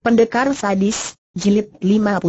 Pendekar Sadis, Jilid 51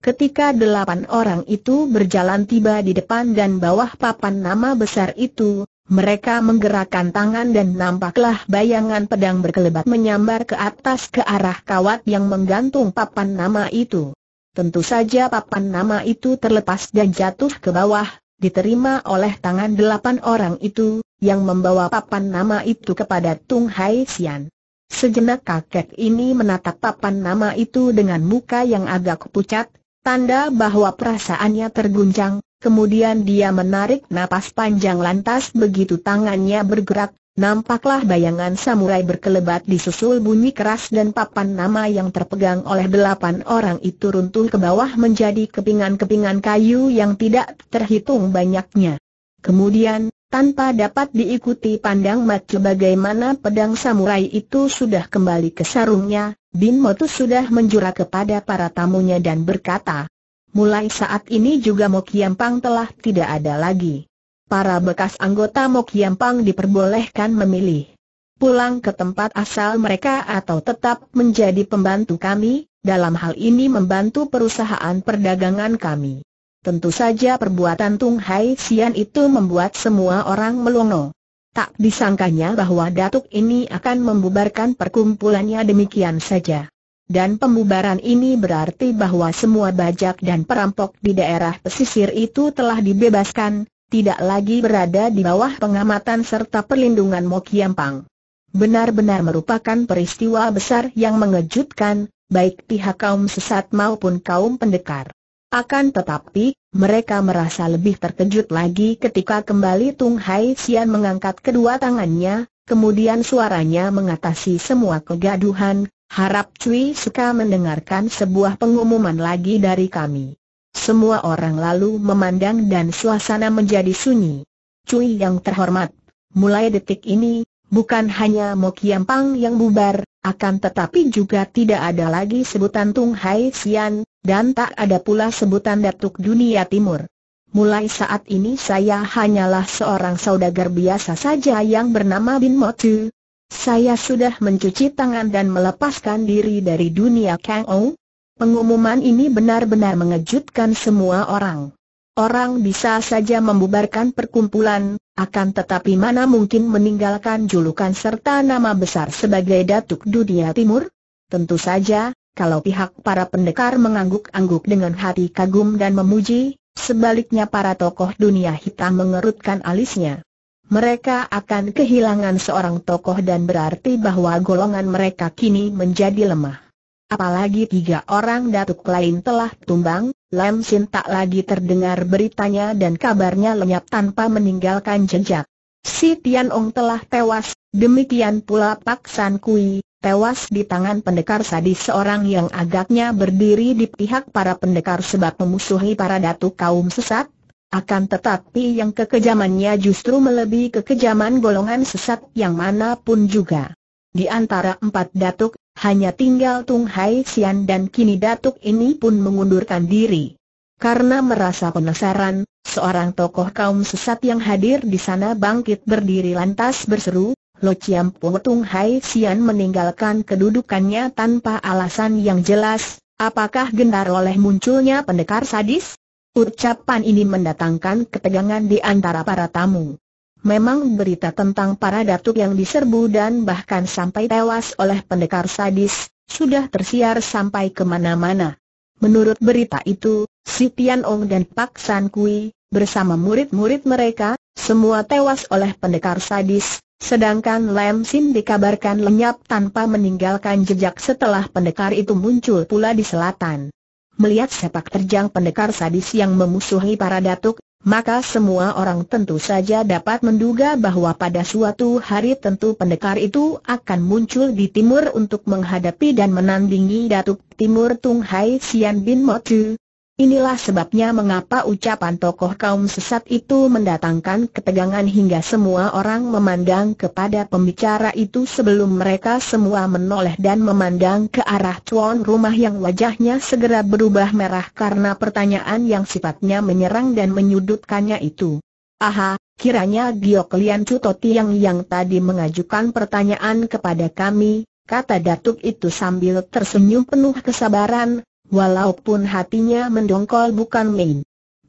Ketika delapan orang itu berjalan tiba di depan dan bawah papan nama besar itu, mereka menggerakkan tangan dan nampaklah bayangan pedang berkelebat menyambar ke atas ke arah kawat yang menggantung papan nama itu. Tentu saja papan nama itu terlepas dan jatuh ke bawah, diterima oleh tangan delapan orang itu, yang membawa papan nama itu kepada Tung Hai Xian. Sejenak kakek ini menatap papan nama itu dengan muka yang agak pucat, tanda bahwa perasaannya terguncang, kemudian dia menarik napas panjang lantas begitu tangannya bergerak, Nampaklah bayangan samurai berkelebat disusul bunyi keras dan papan nama yang terpegang oleh delapan orang itu runtuh ke bawah menjadi kepingan-kepingan kayu yang tidak terhitung banyaknya. Kemudian, tanpa dapat diikuti pandang mata bagaimana pedang samurai itu sudah kembali ke sarungnya, Bin Motus sudah menjura kepada para tamunya dan berkata, mulai saat ini juga Mokiampang telah tidak ada lagi. Para bekas anggota Mokiampang diperbolehkan memilih pulang ke tempat asal mereka atau tetap menjadi pembantu kami, dalam hal ini membantu perusahaan perdagangan kami. Tentu saja perbuatan Tung Hai Sian itu membuat semua orang melongo. Tak disangkanya bahwa Datuk ini akan membubarkan perkumpulannya demikian saja. Dan pembubaran ini berarti bahwa semua bajak dan perampok di daerah pesisir itu telah dibebaskan, tidak lagi berada di bawah pengamatan serta perlindungan Mokiampang. Benar-benar merupakan peristiwa besar yang mengejutkan, baik pihak kaum sesat maupun kaum pendekar. Akan tetapi, mereka merasa lebih terkejut lagi ketika kembali Tung Hai Xian mengangkat kedua tangannya, kemudian suaranya mengatasi semua kegaduhan, harap Cui suka mendengarkan sebuah pengumuman lagi dari kami. Semua orang lalu memandang dan suasana menjadi sunyi. Cui yang terhormat, mulai detik ini, bukan hanya Mo yang bubar, akan tetapi juga tidak ada lagi sebutan Tung Hai Xian, dan tak ada pula sebutan Datuk Dunia Timur. Mulai saat ini saya hanyalah seorang saudagar biasa saja yang bernama Bin Motu. Saya sudah mencuci tangan dan melepaskan diri dari dunia Kang Ou. Pengumuman ini benar-benar mengejutkan semua orang. Orang bisa saja membubarkan perkumpulan, akan tetapi mana mungkin meninggalkan julukan serta nama besar sebagai Datuk Dunia Timur? Tentu saja, kalau pihak para pendekar mengangguk-angguk dengan hati kagum dan memuji, sebaliknya para tokoh dunia hitam mengerutkan alisnya. Mereka akan kehilangan seorang tokoh dan berarti bahwa golongan mereka kini menjadi lemah. Apalagi tiga orang datuk lain telah tumbang, Lam Sin tak lagi terdengar beritanya dan kabarnya lenyap tanpa meninggalkan jejak. Si Tian Ong telah tewas, demikian pula Pak San Kui, tewas di tangan pendekar sadis seorang yang agaknya berdiri di pihak para pendekar sebab memusuhi para datu kaum sesat, akan tetapi yang kekejamannya justru melebihi kekejaman golongan sesat yang manapun juga. Di antara empat datuk hanya tinggal Tung Hai Xian dan kini datuk ini pun mengundurkan diri. Karena merasa penasaran, seorang tokoh kaum sesat yang hadir di sana bangkit berdiri lantas berseru, Lo Chiam Po Tung Hai Xian meninggalkan kedudukannya tanpa alasan yang jelas, apakah gentar oleh munculnya pendekar sadis? Ucapan ini mendatangkan ketegangan di antara para tamu. Memang berita tentang para datuk yang diserbu dan bahkan sampai tewas oleh pendekar sadis, sudah tersiar sampai kemana-mana. Menurut berita itu, si Tian Ong dan Pak San Kui, bersama murid-murid mereka, semua tewas oleh pendekar sadis, sedangkan Lam Sin dikabarkan lenyap tanpa meninggalkan jejak setelah pendekar itu muncul pula di selatan. Melihat sepak terjang pendekar sadis yang memusuhi para datuk, maka semua orang tentu saja dapat menduga bahwa pada suatu hari tentu pendekar itu akan muncul di timur untuk menghadapi dan menandingi Datuk Timur Tung Hai Sian Bin Motu, Inilah sebabnya mengapa ucapan tokoh kaum sesat itu mendatangkan ketegangan hingga semua orang memandang kepada pembicara itu sebelum mereka semua menoleh dan memandang ke arah tuan rumah yang wajahnya segera berubah merah karena pertanyaan yang sifatnya menyerang dan menyudutkannya itu. Aha, kiranya Giok Lian Cutoti yang yang tadi mengajukan pertanyaan kepada kami, kata Datuk itu sambil tersenyum penuh kesabaran, walaupun hatinya mendongkol bukan main.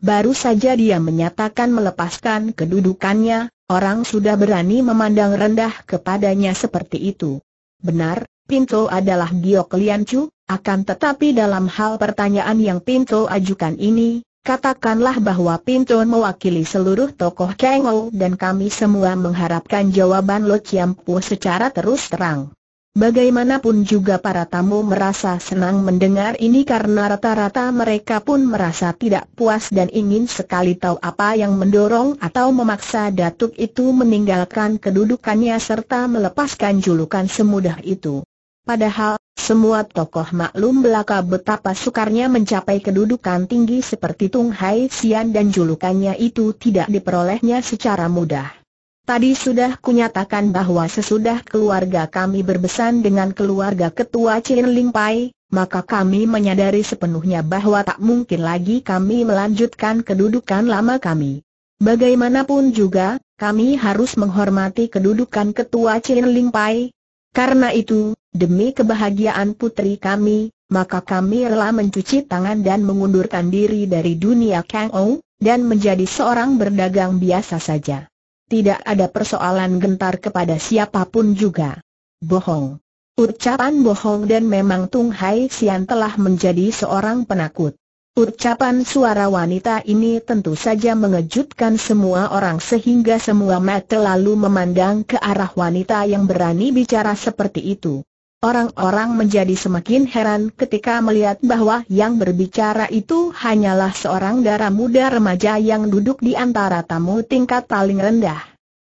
Baru saja dia menyatakan melepaskan kedudukannya, orang sudah berani memandang rendah kepadanya seperti itu. Benar, Pinto adalah Giok Liancu, akan tetapi dalam hal pertanyaan yang Pinto ajukan ini, katakanlah bahwa Pinto mewakili seluruh tokoh Kengou dan kami semua mengharapkan jawaban Lo Chiampu secara terus terang. Bagaimanapun juga para tamu merasa senang mendengar ini karena rata-rata mereka pun merasa tidak puas dan ingin sekali tahu apa yang mendorong atau memaksa Datuk itu meninggalkan kedudukannya serta melepaskan julukan semudah itu. Padahal, semua tokoh maklum belaka betapa sukarnya mencapai kedudukan tinggi seperti Tung Hai Sian dan julukannya itu tidak diperolehnya secara mudah. Tadi sudah kunyatakan bahwa sesudah keluarga kami berbesan dengan keluarga ketua Chin Ling Pai, maka kami menyadari sepenuhnya bahwa tak mungkin lagi kami melanjutkan kedudukan lama kami. Bagaimanapun juga, kami harus menghormati kedudukan ketua Chin Ling Pai. Karena itu, demi kebahagiaan putri kami, maka kami rela mencuci tangan dan mengundurkan diri dari dunia Kang Ou, dan menjadi seorang berdagang biasa saja. Tidak ada persoalan gentar kepada siapapun juga. Bohong. Ucapan bohong dan memang Tung Hai Sian telah menjadi seorang penakut. Ucapan suara wanita ini tentu saja mengejutkan semua orang sehingga semua mata lalu memandang ke arah wanita yang berani bicara seperti itu. Orang-orang menjadi semakin heran ketika melihat bahwa yang berbicara itu hanyalah seorang darah muda remaja yang duduk di antara tamu tingkat paling rendah.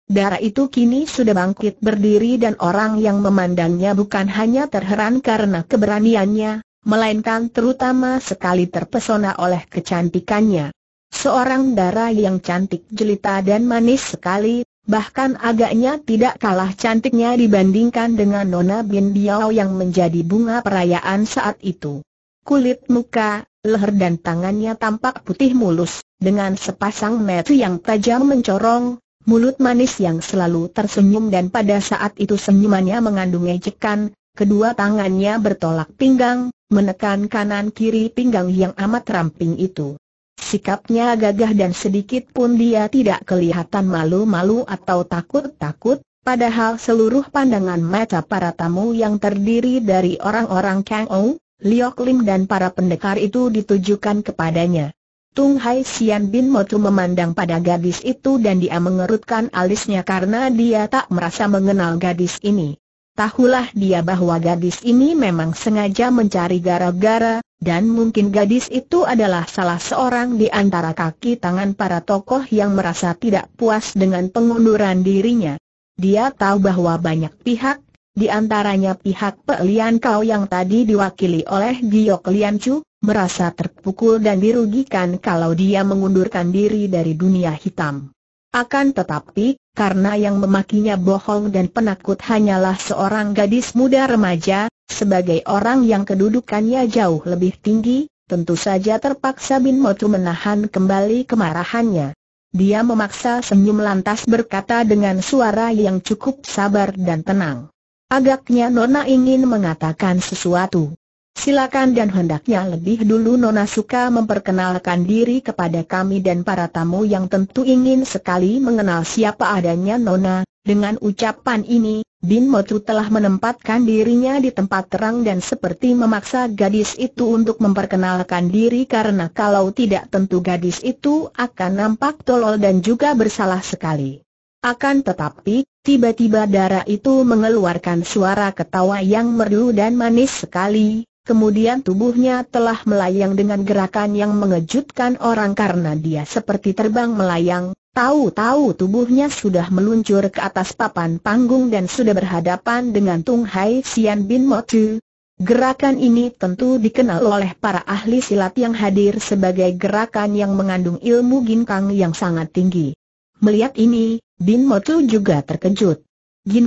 Darah itu kini sudah bangkit berdiri dan orang yang memandangnya bukan hanya terheran karena keberaniannya, melainkan terutama sekali terpesona oleh kecantikannya. Seorang darah yang cantik jelita dan manis sekali, bahkan agaknya tidak kalah cantiknya dibandingkan dengan Nona Bin Diao yang menjadi bunga perayaan saat itu. Kulit muka, leher dan tangannya tampak putih mulus, dengan sepasang mata yang tajam mencorong, mulut manis yang selalu tersenyum dan pada saat itu senyumannya mengandung ejekan, kedua tangannya bertolak pinggang, menekan kanan kiri pinggang yang amat ramping itu. Sikapnya gagah dan sedikit pun dia tidak kelihatan malu-malu atau takut-takut, padahal seluruh pandangan mata para tamu yang terdiri dari orang-orang Kang Ou, Liok Lim dan para pendekar itu ditujukan kepadanya. Tung Hai Sian Bin Motu memandang pada gadis itu dan dia mengerutkan alisnya karena dia tak merasa mengenal gadis ini. Tahulah dia bahwa gadis ini memang sengaja mencari gara-gara, dan mungkin gadis itu adalah salah seorang di antara kaki tangan para tokoh yang merasa tidak puas dengan pengunduran dirinya. Dia tahu bahwa banyak pihak, di antaranya pihak Pe Lian Kau yang tadi diwakili oleh Giyok Lian Chu, merasa terpukul dan dirugikan kalau dia mengundurkan diri dari dunia hitam. Akan tetapi, karena yang memakinya bohong dan penakut hanyalah seorang gadis muda remaja, sebagai orang yang kedudukannya jauh lebih tinggi, tentu saja terpaksa Bin Motu menahan kembali kemarahannya. Dia memaksa senyum lantas berkata dengan suara yang cukup sabar dan tenang. Agaknya Nona ingin mengatakan sesuatu. Silakan dan hendaknya lebih dulu Nona suka memperkenalkan diri kepada kami dan para tamu yang tentu ingin sekali mengenal siapa adanya Nona. Dengan ucapan ini, Bin Motu telah menempatkan dirinya di tempat terang dan seperti memaksa gadis itu untuk memperkenalkan diri karena kalau tidak tentu gadis itu akan nampak tolol dan juga bersalah sekali. Akan tetapi, tiba-tiba darah itu mengeluarkan suara ketawa yang merdu dan manis sekali, Kemudian tubuhnya telah melayang dengan gerakan yang mengejutkan orang karena dia seperti terbang melayang, tahu-tahu tubuhnya sudah meluncur ke atas papan panggung dan sudah berhadapan dengan Tung Hai Sian Bin Motu. Gerakan ini tentu dikenal oleh para ahli silat yang hadir sebagai gerakan yang mengandung ilmu ginkang yang sangat tinggi. Melihat ini, Bin Motu juga terkejut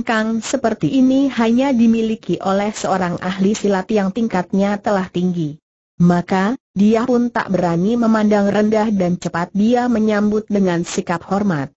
kang seperti ini hanya dimiliki oleh seorang ahli silat yang tingkatnya telah tinggi. Maka, dia pun tak berani memandang rendah dan cepat dia menyambut dengan sikap hormat.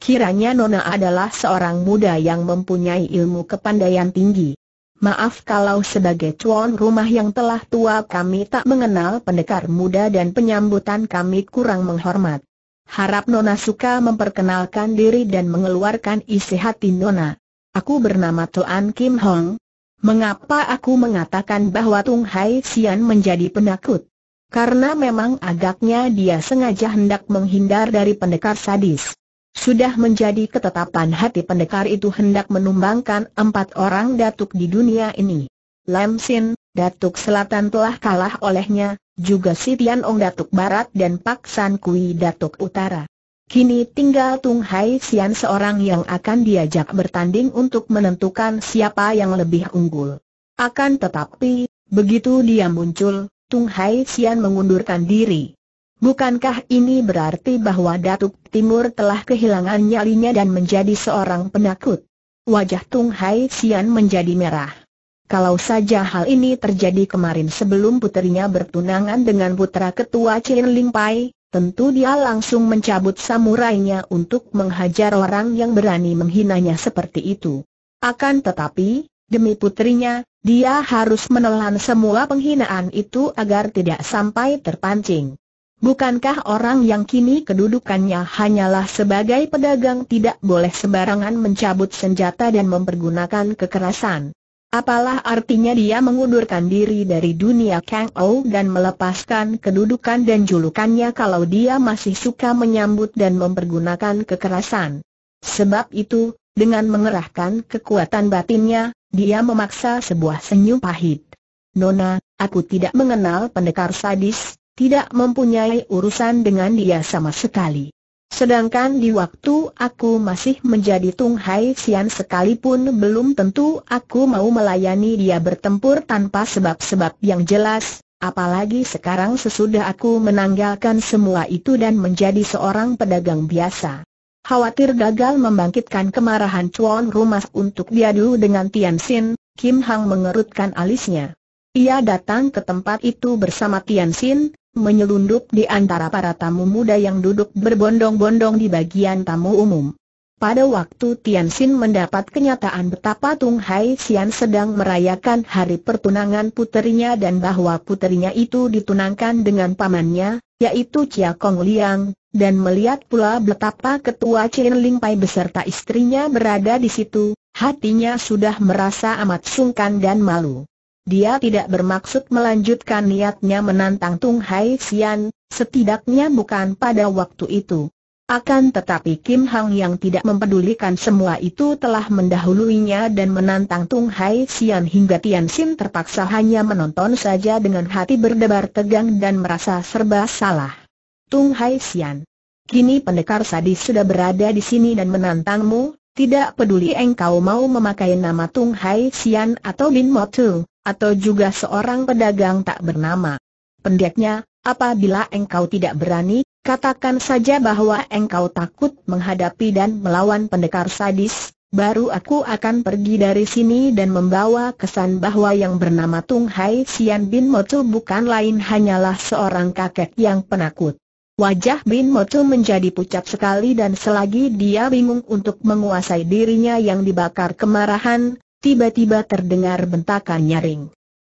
Kiranya Nona adalah seorang muda yang mempunyai ilmu kepandaian tinggi. Maaf kalau sebagai cuan rumah yang telah tua kami tak mengenal pendekar muda dan penyambutan kami kurang menghormat. Harap Nona suka memperkenalkan diri dan mengeluarkan isi hati Nona. Aku bernama Tuan Kim Hong. Mengapa aku mengatakan bahwa Tung Hai Xian menjadi penakut? Karena memang agaknya dia sengaja hendak menghindar dari pendekar sadis. Sudah menjadi ketetapan hati pendekar itu hendak menumbangkan empat orang datuk di dunia ini. Lam Sin, Datuk Selatan telah kalah olehnya, juga si Tian Ong Datuk Barat dan Pak San Kui Datuk Utara. Kini tinggal Tung Hai Xian seorang yang akan diajak bertanding untuk menentukan siapa yang lebih unggul. Akan tetapi, begitu dia muncul, Tung Hai Xian mengundurkan diri. Bukankah ini berarti bahwa Datuk Timur telah kehilangan nyalinya dan menjadi seorang penakut? Wajah Tung Hai Xian menjadi merah. Kalau saja hal ini terjadi kemarin sebelum putrinya bertunangan dengan putra ketua Chin Ling Pai, Tentu dia langsung mencabut samurainya untuk menghajar orang yang berani menghinanya seperti itu. Akan tetapi, demi putrinya, dia harus menelan semua penghinaan itu agar tidak sampai terpancing. Bukankah orang yang kini kedudukannya hanyalah sebagai pedagang tidak boleh sembarangan mencabut senjata dan mempergunakan kekerasan? Apalah artinya dia mengundurkan diri dari dunia Kang Ou dan melepaskan kedudukan dan julukannya kalau dia masih suka menyambut dan mempergunakan kekerasan. Sebab itu, dengan mengerahkan kekuatan batinnya, dia memaksa sebuah senyum pahit. Nona, aku tidak mengenal pendekar sadis, tidak mempunyai urusan dengan dia sama sekali. Sedangkan di waktu aku masih menjadi Tung Hai Sian sekalipun belum tentu aku mau melayani dia bertempur tanpa sebab-sebab yang jelas, apalagi sekarang sesudah aku menanggalkan semua itu dan menjadi seorang pedagang biasa. Khawatir gagal membangkitkan kemarahan Chuan Rumah untuk diadu dengan Tian Xin, Kim Hang mengerutkan alisnya. Ia datang ke tempat itu bersama Tian Xin, menyelundup di antara para tamu muda yang duduk berbondong-bondong di bagian tamu umum. Pada waktu Tian Xin mendapat kenyataan betapa Tung Hai Xian sedang merayakan hari pertunangan puterinya dan bahwa puterinya itu ditunangkan dengan pamannya, yaitu Chia Kong Liang, dan melihat pula betapa ketua Chin Ling Pai beserta istrinya berada di situ, hatinya sudah merasa amat sungkan dan malu. Dia tidak bermaksud melanjutkan niatnya menantang Tung Hai Xian, setidaknya bukan pada waktu itu. Akan tetapi Kim Hang yang tidak mempedulikan semua itu telah mendahuluinya dan menantang Tung Hai Xian hingga Tian Xin terpaksa hanya menonton saja dengan hati berdebar tegang dan merasa serba salah. Tung Hai Xian. Kini pendekar sadis sudah berada di sini dan menantangmu, tidak peduli engkau mau memakai nama Tung Hai Xian atau Bin Mo Tu atau juga seorang pedagang tak bernama. Pendeknya, apabila engkau tidak berani, katakan saja bahwa engkau takut menghadapi dan melawan pendekar sadis, baru aku akan pergi dari sini dan membawa kesan bahwa yang bernama Tung Hai Sian Bin Motu bukan lain hanyalah seorang kakek yang penakut. Wajah Bin Motu menjadi pucat sekali dan selagi dia bingung untuk menguasai dirinya yang dibakar kemarahan, tiba-tiba terdengar bentakan nyaring.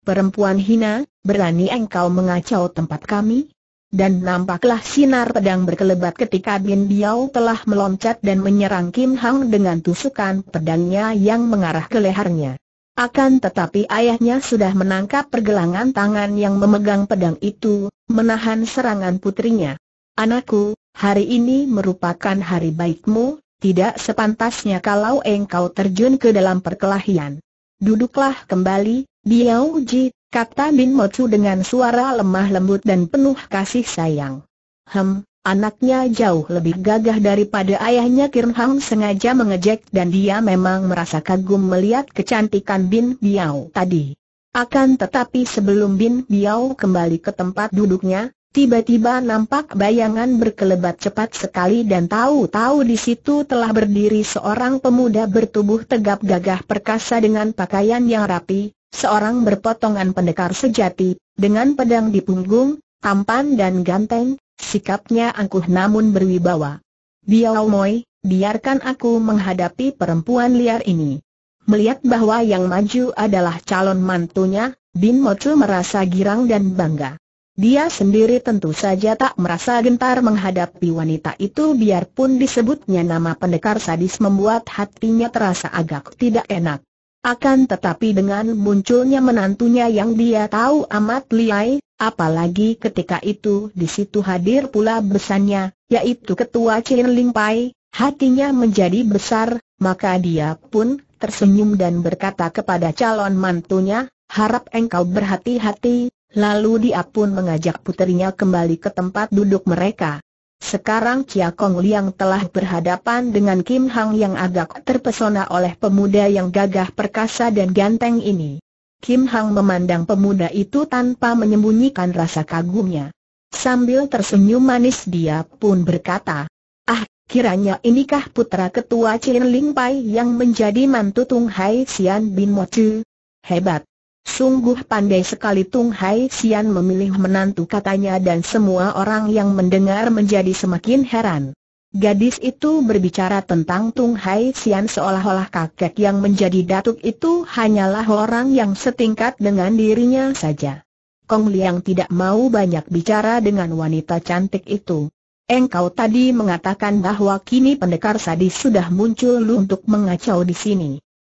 Perempuan hina, berani engkau mengacau tempat kami? Dan nampaklah sinar pedang berkelebat ketika Bin Biao telah meloncat dan menyerang Kim Hang dengan tusukan pedangnya yang mengarah ke lehernya. Akan tetapi ayahnya sudah menangkap pergelangan tangan yang memegang pedang itu, menahan serangan putrinya. Anakku, hari ini merupakan hari baikmu, tidak sepantasnya kalau engkau terjun ke dalam perkelahian. Duduklah kembali, Biao Ji, kata Bin Motsu dengan suara lemah lembut dan penuh kasih sayang. Hem, anaknya jauh lebih gagah daripada ayahnya Kirn sengaja mengejek dan dia memang merasa kagum melihat kecantikan Bin Biao tadi. Akan tetapi sebelum Bin Biao kembali ke tempat duduknya, Tiba-tiba nampak bayangan berkelebat cepat sekali dan tahu-tahu di situ telah berdiri seorang pemuda bertubuh tegap gagah perkasa dengan pakaian yang rapi, seorang berpotongan pendekar sejati, dengan pedang di punggung, tampan dan ganteng, sikapnya angkuh namun berwibawa. Biao Moi, biarkan aku menghadapi perempuan liar ini. Melihat bahwa yang maju adalah calon mantunya, Bin Mocu merasa girang dan bangga. Dia sendiri tentu saja tak merasa gentar menghadapi wanita itu biarpun disebutnya nama pendekar sadis membuat hatinya terasa agak tidak enak. Akan tetapi dengan munculnya menantunya yang dia tahu amat liai, apalagi ketika itu di situ hadir pula besannya, yaitu ketua Chin Ling Pai, hatinya menjadi besar, maka dia pun tersenyum dan berkata kepada calon mantunya, harap engkau berhati-hati, Lalu dia pun mengajak puterinya kembali ke tempat duduk mereka. Sekarang Chia Kong Liang telah berhadapan dengan Kim Hang yang agak terpesona oleh pemuda yang gagah perkasa dan ganteng ini. Kim Hang memandang pemuda itu tanpa menyembunyikan rasa kagumnya. Sambil tersenyum manis dia pun berkata, Ah, kiranya inikah putra ketua Chin Ling Pai yang menjadi mantu Tung Hai Xian Bin Mo Chu? Hebat! Sungguh pandai sekali Tung Hai Sian memilih menantu katanya dan semua orang yang mendengar menjadi semakin heran. Gadis itu berbicara tentang Tung Hai Sian seolah-olah kakek yang menjadi datuk itu hanyalah orang yang setingkat dengan dirinya saja. Kong Liang tidak mau banyak bicara dengan wanita cantik itu. Engkau tadi mengatakan bahwa kini pendekar sadis sudah muncul untuk mengacau di sini.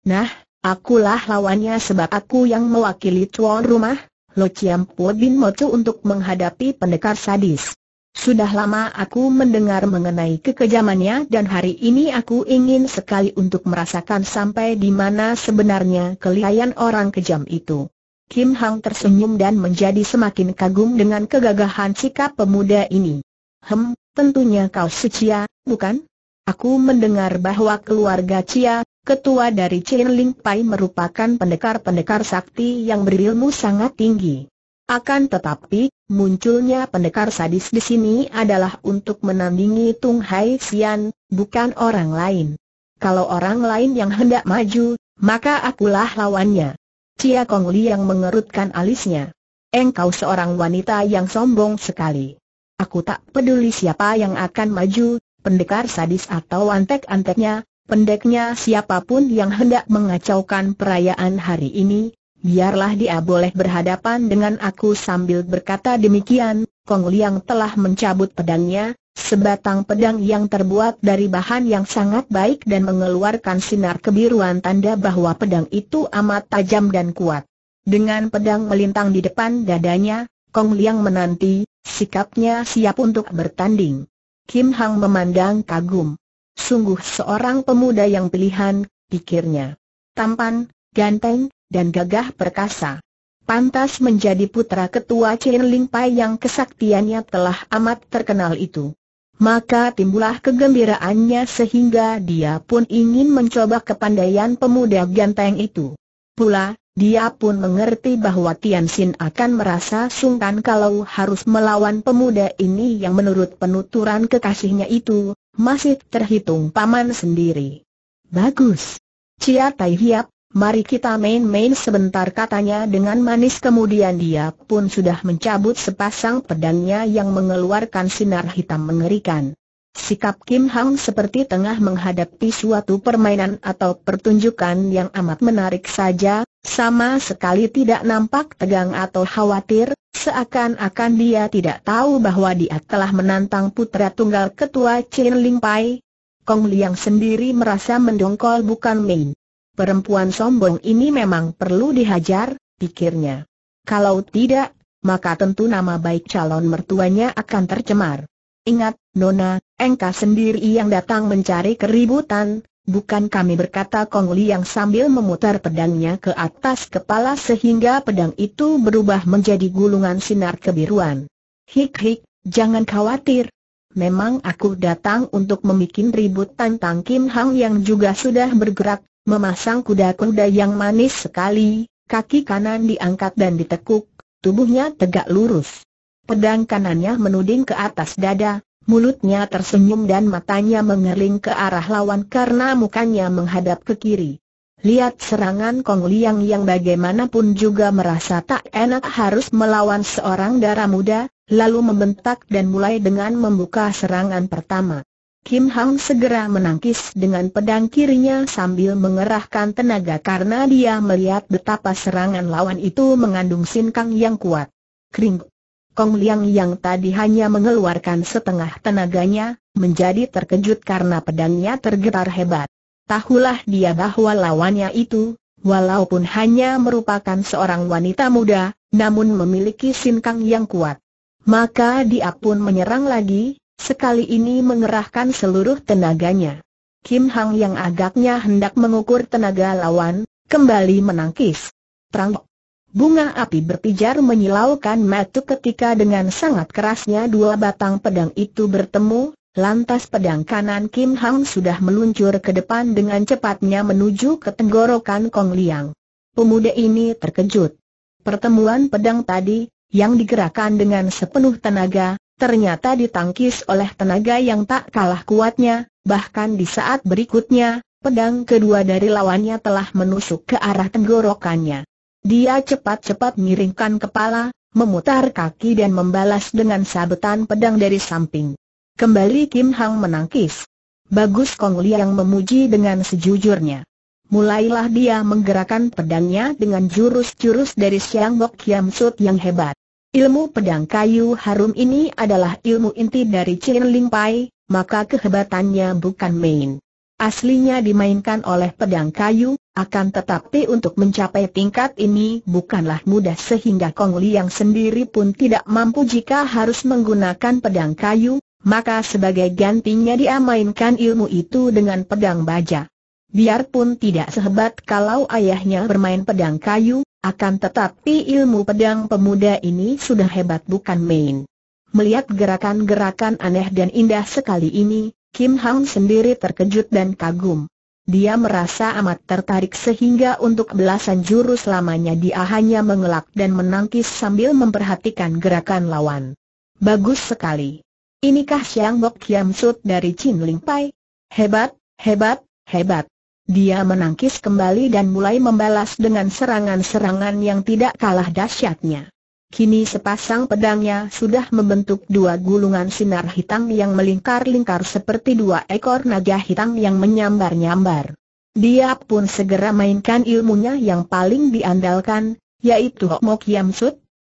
Nah, Akulah lawannya sebab aku yang mewakili tuan rumah, Lo Chiam Po Bin Mocu untuk menghadapi pendekar sadis. Sudah lama aku mendengar mengenai kekejamannya dan hari ini aku ingin sekali untuk merasakan sampai di mana sebenarnya kelihayan orang kejam itu. Kim Hang tersenyum dan menjadi semakin kagum dengan kegagahan sikap pemuda ini. Hem, tentunya kau si bukan? Aku mendengar bahwa keluarga Cia, Ketua dari Chin Ling Pai merupakan pendekar-pendekar sakti yang berilmu sangat tinggi. Akan tetapi, munculnya pendekar sadis di sini adalah untuk menandingi Tung Hai Xian, bukan orang lain. Kalau orang lain yang hendak maju, maka akulah lawannya. Cia Kong Li yang mengerutkan alisnya. Engkau seorang wanita yang sombong sekali. Aku tak peduli siapa yang akan maju, pendekar sadis atau antek-anteknya, Pendeknya siapapun yang hendak mengacaukan perayaan hari ini, biarlah dia boleh berhadapan dengan aku sambil berkata demikian, Kong Liang telah mencabut pedangnya, sebatang pedang yang terbuat dari bahan yang sangat baik dan mengeluarkan sinar kebiruan tanda bahwa pedang itu amat tajam dan kuat. Dengan pedang melintang di depan dadanya, Kong Liang menanti, sikapnya siap untuk bertanding. Kim Hang memandang kagum. Sungguh seorang pemuda yang pilihan, pikirnya. Tampan, ganteng, dan gagah perkasa. Pantas menjadi putra ketua Chen Ling Pai yang kesaktiannya telah amat terkenal itu. Maka timbullah kegembiraannya sehingga dia pun ingin mencoba kepandaian pemuda ganteng itu. Pula, dia pun mengerti bahwa Tian Xin akan merasa sungkan kalau harus melawan pemuda ini yang menurut penuturan kekasihnya itu, masih terhitung paman sendiri. Bagus. Cia Tai Hiap, mari kita main-main sebentar katanya dengan manis kemudian dia pun sudah mencabut sepasang pedangnya yang mengeluarkan sinar hitam mengerikan. Sikap Kim Hang seperti tengah menghadapi suatu permainan atau pertunjukan yang amat menarik saja, sama sekali tidak nampak tegang atau khawatir, seakan-akan dia tidak tahu bahwa dia telah menantang putra tunggal ketua Chin Ling Pai. Kong Liang sendiri merasa mendongkol bukan main. Perempuan sombong ini memang perlu dihajar, pikirnya. Kalau tidak, maka tentu nama baik calon mertuanya akan tercemar. Ingat, Nona, engkau sendiri yang datang mencari keributan, bukan kami berkata Kong yang sambil memutar pedangnya ke atas kepala sehingga pedang itu berubah menjadi gulungan sinar kebiruan. Hik-hik, jangan khawatir. Memang aku datang untuk membuat ribut tentang Kim Hang yang juga sudah bergerak, memasang kuda-kuda yang manis sekali, kaki kanan diangkat dan ditekuk, tubuhnya tegak lurus. Pedang kanannya menuding ke atas dada, Mulutnya tersenyum dan matanya mengerling ke arah lawan karena mukanya menghadap ke kiri. Lihat serangan Kong Liang yang bagaimanapun juga merasa tak enak harus melawan seorang darah muda, lalu membentak dan mulai dengan membuka serangan pertama. Kim Hang segera menangkis dengan pedang kirinya sambil mengerahkan tenaga karena dia melihat betapa serangan lawan itu mengandung sinkang yang kuat. Kring! Kong Liang yang tadi hanya mengeluarkan setengah tenaganya, menjadi terkejut karena pedangnya tergetar hebat. Tahulah dia bahwa lawannya itu, walaupun hanya merupakan seorang wanita muda, namun memiliki sinkang yang kuat. Maka dia pun menyerang lagi, sekali ini mengerahkan seluruh tenaganya. Kim Hang yang agaknya hendak mengukur tenaga lawan, kembali menangkis. Terang Bunga api berpijar menyilaukan mata ketika dengan sangat kerasnya dua batang pedang itu bertemu, lantas pedang kanan Kim Hang sudah meluncur ke depan dengan cepatnya menuju ke tenggorokan Kong Liang. Pemuda ini terkejut. Pertemuan pedang tadi, yang digerakkan dengan sepenuh tenaga, ternyata ditangkis oleh tenaga yang tak kalah kuatnya, bahkan di saat berikutnya, pedang kedua dari lawannya telah menusuk ke arah tenggorokannya. Dia cepat-cepat miringkan kepala, memutar kaki dan membalas dengan sabetan pedang dari samping. Kembali Kim Hang menangkis. Bagus Kong Liang memuji dengan sejujurnya. Mulailah dia menggerakkan pedangnya dengan jurus-jurus dari Siang Bok Kiam Sut yang hebat. Ilmu pedang kayu harum ini adalah ilmu inti dari Chin Ling Pai, maka kehebatannya bukan main. Aslinya dimainkan oleh pedang kayu, akan tetapi untuk mencapai tingkat ini bukanlah mudah sehingga Kong yang sendiri pun tidak mampu jika harus menggunakan pedang kayu, maka sebagai gantinya dia mainkan ilmu itu dengan pedang baja. Biarpun tidak sehebat kalau ayahnya bermain pedang kayu, akan tetapi ilmu pedang pemuda ini sudah hebat bukan main. Melihat gerakan-gerakan aneh dan indah sekali ini, Kim Hang sendiri terkejut dan kagum. Dia merasa amat tertarik sehingga untuk belasan jurus lamanya dia hanya mengelak dan menangkis sambil memperhatikan gerakan lawan. Bagus sekali. Inikah Siang Bok Kiam Sut dari Chin Ling Pai? Hebat, hebat, hebat. Dia menangkis kembali dan mulai membalas dengan serangan-serangan yang tidak kalah dahsyatnya. Kini sepasang pedangnya sudah membentuk dua gulungan sinar hitam yang melingkar-lingkar seperti dua ekor naga hitam yang menyambar-nyambar. Dia pun segera mainkan ilmunya yang paling diandalkan, yaitu Hokmo Kiam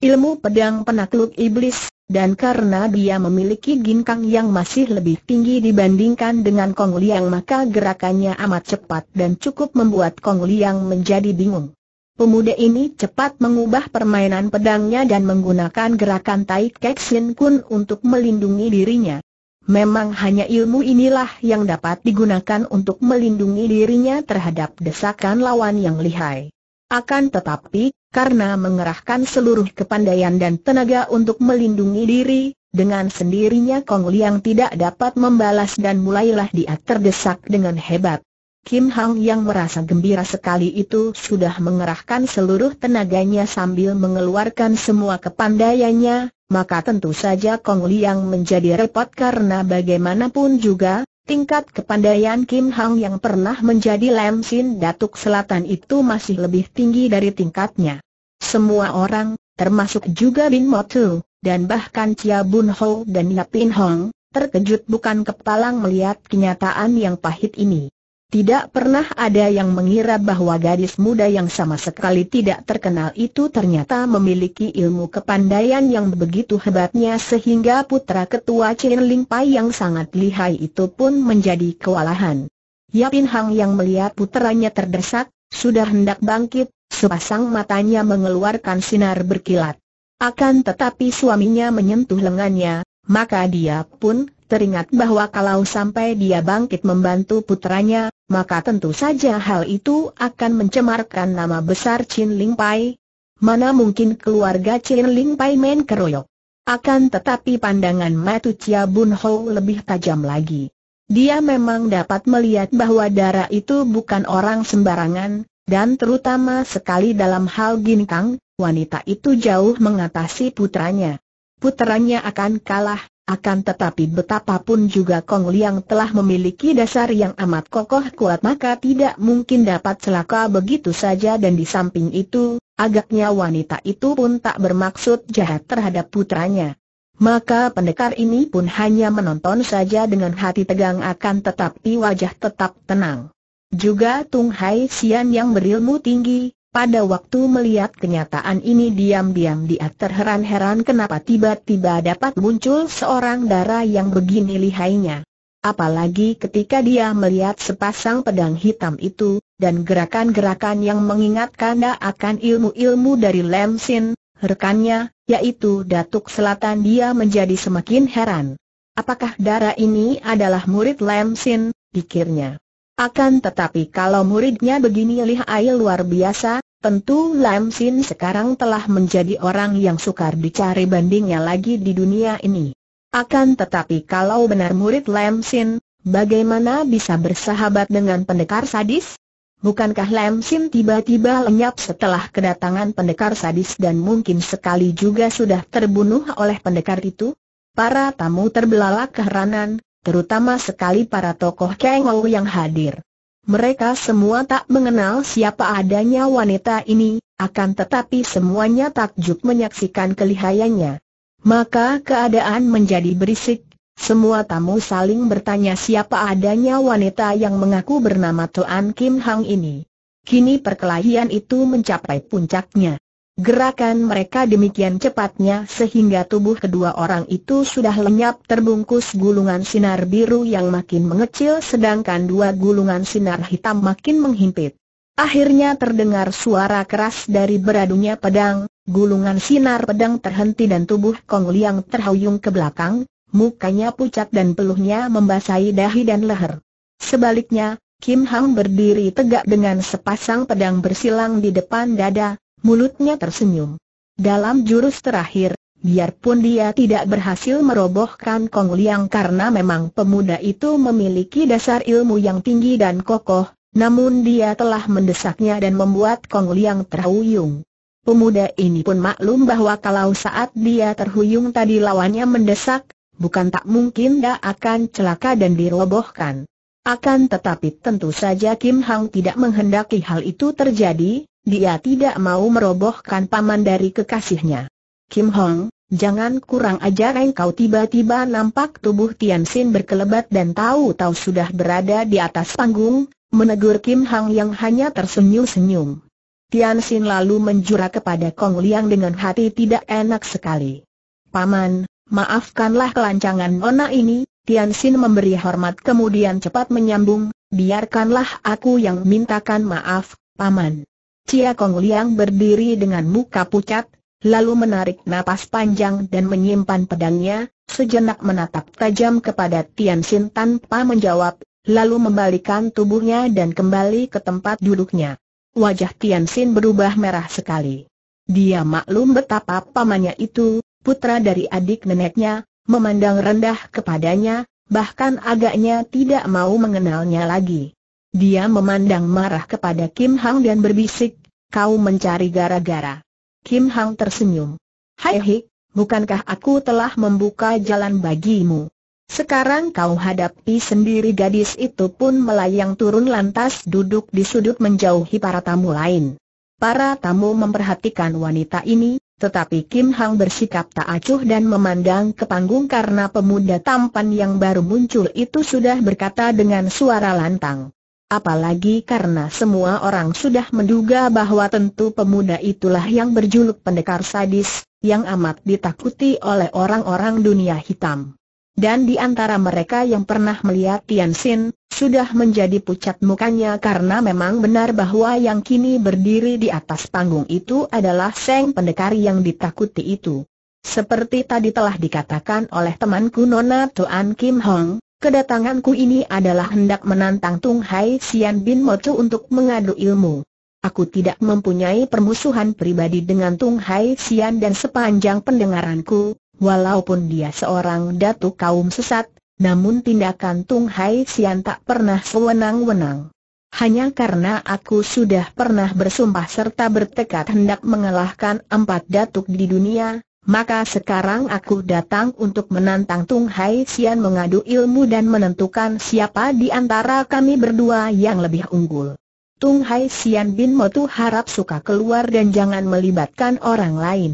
ilmu pedang penakluk iblis, dan karena dia memiliki ginkang yang masih lebih tinggi dibandingkan dengan Kong Liang maka gerakannya amat cepat dan cukup membuat Kong Liang menjadi bingung. Pemuda ini cepat mengubah permainan pedangnya dan menggunakan gerakan Tai Kek Sin Kun untuk melindungi dirinya. Memang hanya ilmu inilah yang dapat digunakan untuk melindungi dirinya terhadap desakan lawan yang lihai. Akan tetapi, karena mengerahkan seluruh kepandaian dan tenaga untuk melindungi diri, dengan sendirinya Kong Liang tidak dapat membalas dan mulailah dia terdesak dengan hebat. Kim Hang yang merasa gembira sekali itu sudah mengerahkan seluruh tenaganya sambil mengeluarkan semua kepandaiannya, maka tentu saja Kong Liang menjadi repot karena bagaimanapun juga, tingkat kepandaian Kim Hang yang pernah menjadi Lam Sin Datuk Selatan itu masih lebih tinggi dari tingkatnya. Semua orang, termasuk juga Bin Motu, dan bahkan Chia Bun Ho dan Yapin Hong, terkejut bukan kepalang melihat kenyataan yang pahit ini. Tidak pernah ada yang mengira bahwa gadis muda yang sama sekali tidak terkenal itu ternyata memiliki ilmu kepandaian yang begitu hebatnya sehingga putra ketua Chen Ling Pai yang sangat lihai itu pun menjadi kewalahan. Yapin Hang yang melihat putranya terdesak, sudah hendak bangkit, sepasang matanya mengeluarkan sinar berkilat. Akan tetapi suaminya menyentuh lengannya, maka dia pun teringat bahwa kalau sampai dia bangkit membantu putranya, maka tentu saja hal itu akan mencemarkan nama besar Chin Ling Pai. Mana mungkin keluarga Chin Ling Pai main keroyok. Akan tetapi pandangan Matu Chia Bun Ho lebih tajam lagi. Dia memang dapat melihat bahwa darah itu bukan orang sembarangan, dan terutama sekali dalam hal gin kang, wanita itu jauh mengatasi putranya. Putranya akan kalah, akan tetapi betapapun juga Kong Liang telah memiliki dasar yang amat kokoh kuat maka tidak mungkin dapat celaka begitu saja dan di samping itu, agaknya wanita itu pun tak bermaksud jahat terhadap putranya. Maka pendekar ini pun hanya menonton saja dengan hati tegang akan tetapi wajah tetap tenang. Juga Tung Hai Sian yang berilmu tinggi, pada waktu melihat kenyataan ini diam-diam dia terheran-heran kenapa tiba-tiba dapat muncul seorang darah yang begini lihainya. Apalagi ketika dia melihat sepasang pedang hitam itu, dan gerakan-gerakan yang mengingatkan dia akan ilmu-ilmu dari Lem Sin, rekannya, yaitu Datuk Selatan dia menjadi semakin heran. Apakah darah ini adalah murid Lem Sin, pikirnya. Akan tetapi kalau muridnya begini lihat air luar biasa, tentu Lam Sin sekarang telah menjadi orang yang sukar dicari bandingnya lagi di dunia ini. Akan tetapi kalau benar murid Lam Sin, bagaimana bisa bersahabat dengan pendekar sadis? Bukankah Lam Sin tiba-tiba lenyap setelah kedatangan pendekar sadis dan mungkin sekali juga sudah terbunuh oleh pendekar itu? Para tamu terbelalak keheranan, terutama sekali para tokoh Kang yang hadir. Mereka semua tak mengenal siapa adanya wanita ini, akan tetapi semuanya takjub menyaksikan kelihayannya. Maka keadaan menjadi berisik, semua tamu saling bertanya siapa adanya wanita yang mengaku bernama Tuan Kim Hang ini. Kini perkelahian itu mencapai puncaknya. Gerakan mereka demikian cepatnya sehingga tubuh kedua orang itu sudah lenyap terbungkus gulungan sinar biru yang makin mengecil sedangkan dua gulungan sinar hitam makin menghimpit. Akhirnya terdengar suara keras dari beradunya pedang, gulungan sinar pedang terhenti dan tubuh Kong Liang terhuyung ke belakang, mukanya pucat dan peluhnya membasahi dahi dan leher. Sebaliknya, Kim Hang berdiri tegak dengan sepasang pedang bersilang di depan dada, mulutnya tersenyum. Dalam jurus terakhir, biarpun dia tidak berhasil merobohkan Kong Liang karena memang pemuda itu memiliki dasar ilmu yang tinggi dan kokoh, namun dia telah mendesaknya dan membuat Kong Liang terhuyung. Pemuda ini pun maklum bahwa kalau saat dia terhuyung tadi lawannya mendesak, bukan tak mungkin dia akan celaka dan dirobohkan. Akan tetapi tentu saja Kim Hang tidak menghendaki hal itu terjadi, dia tidak mau merobohkan paman dari kekasihnya. Kim Hong, jangan kurang ajar engkau tiba-tiba nampak tubuh Tian Sin berkelebat dan tahu-tahu sudah berada di atas panggung, menegur Kim Hong yang hanya tersenyum-senyum. Tian Sin lalu menjura kepada Kong Liang dengan hati tidak enak sekali. Paman, maafkanlah kelancangan nona ini, Tian Sin memberi hormat kemudian cepat menyambung, biarkanlah aku yang mintakan maaf, Paman. Cia Kong Liang berdiri dengan muka pucat, lalu menarik napas panjang dan menyimpan pedangnya, sejenak menatap tajam kepada Tian Xin tanpa menjawab, lalu membalikan tubuhnya dan kembali ke tempat duduknya. Wajah Tian Xin berubah merah sekali. Dia maklum betapa pamannya itu, putra dari adik neneknya, memandang rendah kepadanya, bahkan agaknya tidak mau mengenalnya lagi. Dia memandang marah kepada Kim Hang dan berbisik, kau mencari gara-gara. Kim Hang tersenyum. Hai Hik, bukankah aku telah membuka jalan bagimu? Sekarang kau hadapi sendiri gadis itu pun melayang turun lantas duduk di sudut menjauhi para tamu lain. Para tamu memperhatikan wanita ini, tetapi Kim Hang bersikap tak acuh dan memandang ke panggung karena pemuda tampan yang baru muncul itu sudah berkata dengan suara lantang. Apalagi karena semua orang sudah menduga bahwa tentu pemuda itulah yang berjuluk pendekar sadis, yang amat ditakuti oleh orang-orang dunia hitam. Dan di antara mereka yang pernah melihat Tian Xin, sudah menjadi pucat mukanya karena memang benar bahwa yang kini berdiri di atas panggung itu adalah Seng Pendekar yang ditakuti itu. Seperti tadi telah dikatakan oleh temanku Nona Tuan Kim Hong, Kedatanganku ini adalah hendak menantang Tung Hai Sian Bin Motu untuk mengadu ilmu. Aku tidak mempunyai permusuhan pribadi dengan Tung Hai Sian dan sepanjang pendengaranku, walaupun dia seorang datuk kaum sesat, namun tindakan Tung Hai Sian tak pernah sewenang-wenang. Hanya karena aku sudah pernah bersumpah serta bertekad hendak mengalahkan empat datuk di dunia, maka sekarang aku datang untuk menantang Tung Hai Sian mengadu ilmu dan menentukan siapa di antara kami berdua yang lebih unggul. Tung Hai Sian bin Motu harap suka keluar dan jangan melibatkan orang lain.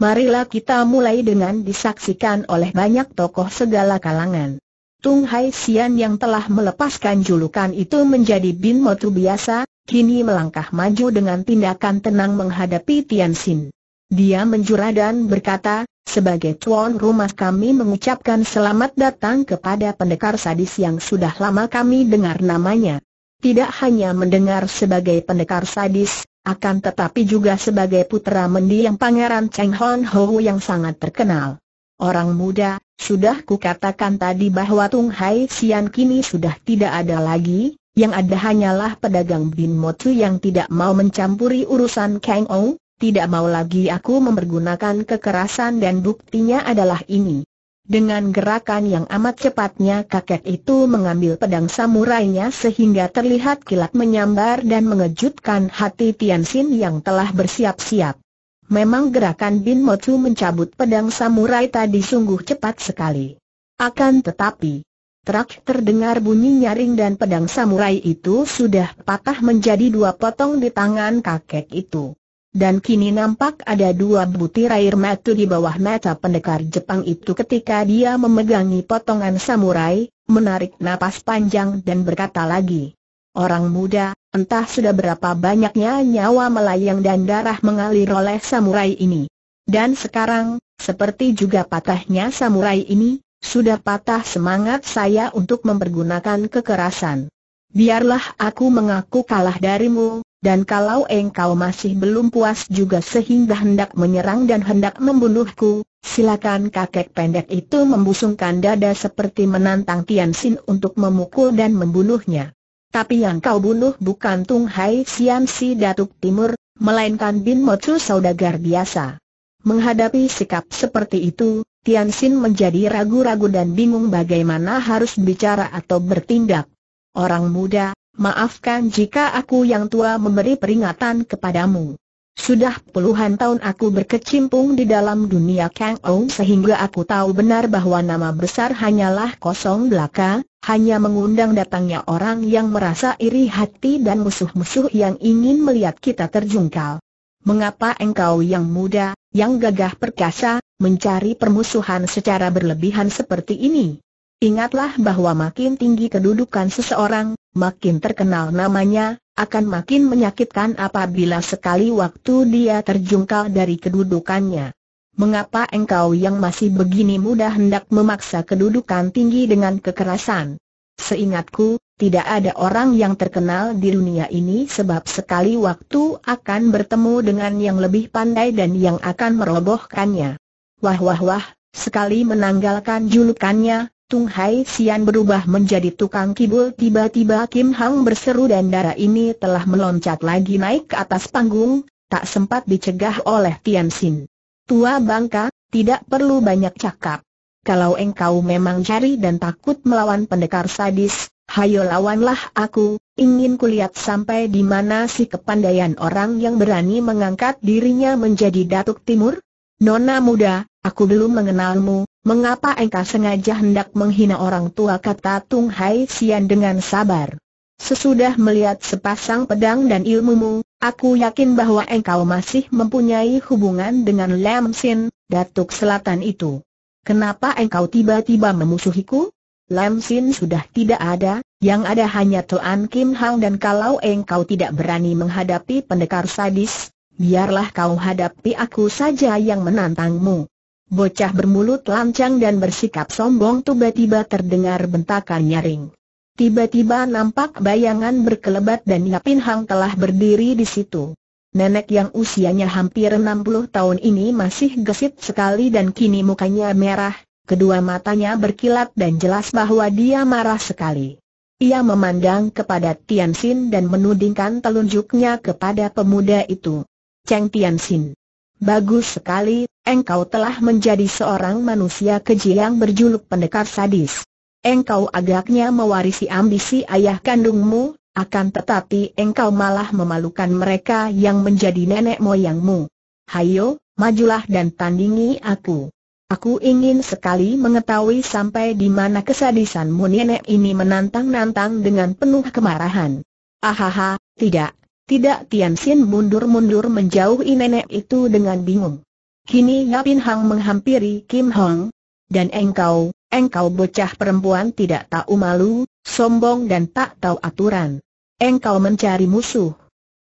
Marilah kita mulai dengan disaksikan oleh banyak tokoh segala kalangan. Tung Hai Sian yang telah melepaskan julukan itu menjadi bin Motu biasa, kini melangkah maju dengan tindakan tenang menghadapi Tian Xin. Dia menjura dan berkata, sebagai tuan rumah kami mengucapkan selamat datang kepada pendekar sadis yang sudah lama kami dengar namanya. Tidak hanya mendengar sebagai pendekar sadis, akan tetapi juga sebagai putra mendiang pangeran Cheng Hon Ho yang sangat terkenal. Orang muda, sudah kukatakan tadi bahwa Tung Hai Sian kini sudah tidak ada lagi, yang ada hanyalah pedagang Bin Motu yang tidak mau mencampuri urusan Kang Ong tidak mau lagi aku mempergunakan kekerasan dan buktinya adalah ini. Dengan gerakan yang amat cepatnya kakek itu mengambil pedang samurainya sehingga terlihat kilat menyambar dan mengejutkan hati Tianxin yang telah bersiap-siap. Memang gerakan Bin Motu mencabut pedang samurai tadi sungguh cepat sekali. Akan tetapi, Terak terdengar bunyi nyaring dan pedang samurai itu sudah patah menjadi dua potong di tangan kakek itu dan kini nampak ada dua butir air mata di bawah mata pendekar Jepang itu ketika dia memegangi potongan samurai, menarik napas panjang dan berkata lagi. Orang muda, entah sudah berapa banyaknya nyawa melayang dan darah mengalir oleh samurai ini. Dan sekarang, seperti juga patahnya samurai ini, sudah patah semangat saya untuk mempergunakan kekerasan. Biarlah aku mengaku kalah darimu, dan kalau engkau masih belum puas juga sehingga hendak menyerang dan hendak membunuhku, silakan kakek pendek itu membusungkan dada seperti menantang Tian Xin untuk memukul dan membunuhnya. Tapi yang kau bunuh bukan Tung Hai Sian Si Datuk Timur, melainkan Bin Mocu saudagar biasa. Menghadapi sikap seperti itu, Tian Xin menjadi ragu-ragu dan bingung bagaimana harus bicara atau bertindak. Orang muda, maafkan jika aku yang tua memberi peringatan kepadamu. Sudah puluhan tahun aku berkecimpung di dalam dunia Kang Ong sehingga aku tahu benar bahwa nama besar hanyalah kosong belaka, hanya mengundang datangnya orang yang merasa iri hati dan musuh-musuh yang ingin melihat kita terjungkal. Mengapa engkau yang muda, yang gagah perkasa, mencari permusuhan secara berlebihan seperti ini? Ingatlah bahwa makin tinggi kedudukan seseorang, makin terkenal namanya, akan makin menyakitkan apabila sekali waktu dia terjungkal dari kedudukannya. Mengapa engkau yang masih begini mudah hendak memaksa kedudukan tinggi dengan kekerasan? Seingatku, tidak ada orang yang terkenal di dunia ini sebab sekali waktu akan bertemu dengan yang lebih pandai dan yang akan merobohkannya. Wah wah wah, sekali menanggalkan julukannya, Tung Hai Sian berubah menjadi tukang kibul tiba-tiba Kim Hang berseru dan darah ini telah meloncat lagi naik ke atas panggung, tak sempat dicegah oleh Tian Xin. Tua bangka, tidak perlu banyak cakap. Kalau engkau memang cari dan takut melawan pendekar sadis, hayo lawanlah aku, ingin kulihat sampai di mana si kepandaian orang yang berani mengangkat dirinya menjadi Datuk Timur. Nona muda, aku belum mengenalmu, Mengapa engkau sengaja hendak menghina orang tua kata Tung Hai Sian dengan sabar? Sesudah melihat sepasang pedang dan ilmumu, aku yakin bahwa engkau masih mempunyai hubungan dengan Lam Sin, Datuk Selatan itu. Kenapa engkau tiba-tiba memusuhiku? Lam Sin sudah tidak ada, yang ada hanya Tuan Kim Hang dan kalau engkau tidak berani menghadapi pendekar sadis, biarlah kau hadapi aku saja yang menantangmu. Bocah bermulut lancang dan bersikap sombong tiba-tiba terdengar bentakan nyaring. Tiba-tiba nampak bayangan berkelebat dan Yapin Hang telah berdiri di situ. Nenek yang usianya hampir 60 tahun ini masih gesit sekali dan kini mukanya merah, kedua matanya berkilat dan jelas bahwa dia marah sekali. Ia memandang kepada Tian Xin dan menudingkan telunjuknya kepada pemuda itu. Cheng Tian Xin. Bagus sekali, Engkau telah menjadi seorang manusia keji yang berjuluk pendekar sadis. Engkau agaknya mewarisi ambisi ayah kandungmu, akan tetapi engkau malah memalukan mereka yang menjadi nenek moyangmu. Hayo, majulah dan tandingi aku. Aku ingin sekali mengetahui sampai di mana kesadisanmu nenek ini menantang-nantang dengan penuh kemarahan. Ahaha, tidak, tidak Tian Xin mundur-mundur menjauhi nenek itu dengan bingung. Kini Ngapin Hang menghampiri Kim Hong. Dan engkau, engkau bocah perempuan tidak tahu malu, sombong dan tak tahu aturan. Engkau mencari musuh.